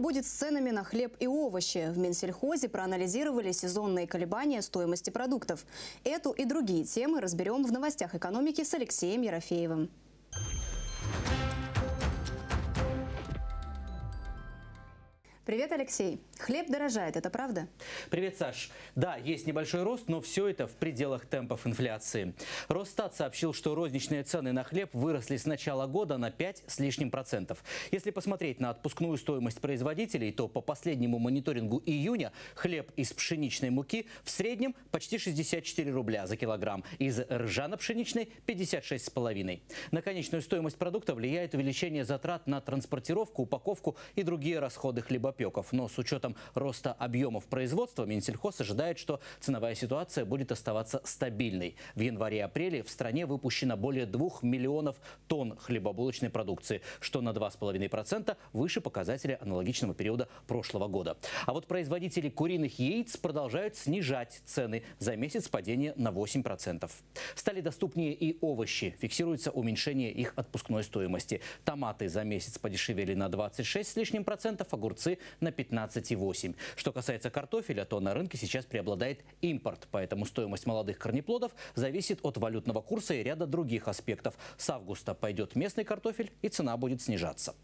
будет с ценами на хлеб и овощи? В Минсельхозе проанализировали сезонные колебания стоимости продуктов. Эту и другие темы разберем в новостях экономики с Алексеем Ерофеевым. Привет, Алексей. Хлеб дорожает, это правда? Привет, Саш. Да, есть небольшой рост, но все это в пределах темпов инфляции. Росстат сообщил, что розничные цены на хлеб выросли с начала года на 5 с лишним процентов. Если посмотреть на отпускную стоимость производителей, то по последнему мониторингу июня хлеб из пшеничной муки в среднем почти 64 рубля за килограмм, из ржано-пшеничной 56,5. На конечную стоимость продукта влияет увеличение затрат на транспортировку, упаковку и другие расходы хлеба побегов. Но с учетом роста объемов производства Минсельхоз ожидает, что ценовая ситуация будет оставаться стабильной. В январе-апреле в стране выпущено более 2 миллионов тонн хлебобулочной продукции, что на 2,5% выше показателя аналогичного периода прошлого года. А вот производители куриных яиц продолжают снижать цены. За месяц падение на 8%. Стали доступнее и овощи. Фиксируется уменьшение их отпускной стоимости. Томаты за месяц подешевели на 26 с лишним процентов, огурцы на 15,8. Что касается картофеля, то на рынке сейчас преобладает импорт, поэтому стоимость молодых корнеплодов зависит от валютного курса и ряда других аспектов. С августа пойдет местный картофель и цена будет снижаться.